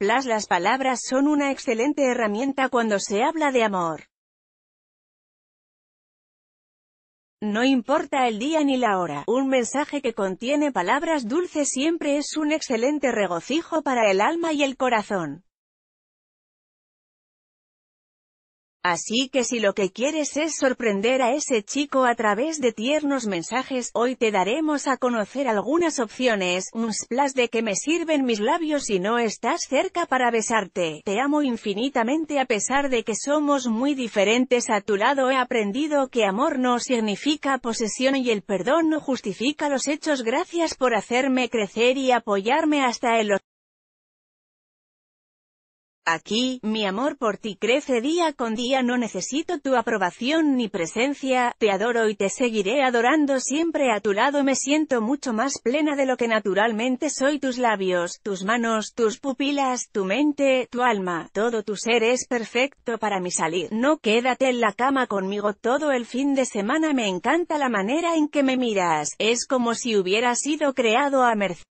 Las palabras son una excelente herramienta cuando se habla de amor. No importa el día ni la hora, un mensaje que contiene palabras dulces siempre es un excelente regocijo para el alma y el corazón. Así que si lo que quieres es sorprender a ese chico a través de tiernos mensajes, hoy te daremos a conocer algunas opciones, un splash de que me sirven mis labios si no estás cerca para besarte. Te amo infinitamente a pesar de que somos muy diferentes a tu lado he aprendido que amor no significa posesión y el perdón no justifica los hechos gracias por hacerme crecer y apoyarme hasta el Aquí, mi amor por ti crece día con día, no necesito tu aprobación ni presencia, te adoro y te seguiré adorando siempre a tu lado, me siento mucho más plena de lo que naturalmente soy, tus labios, tus manos, tus pupilas, tu mente, tu alma, todo tu ser es perfecto para mi salir, no quédate en la cama conmigo todo el fin de semana, me encanta la manera en que me miras, es como si hubiera sido creado a merced.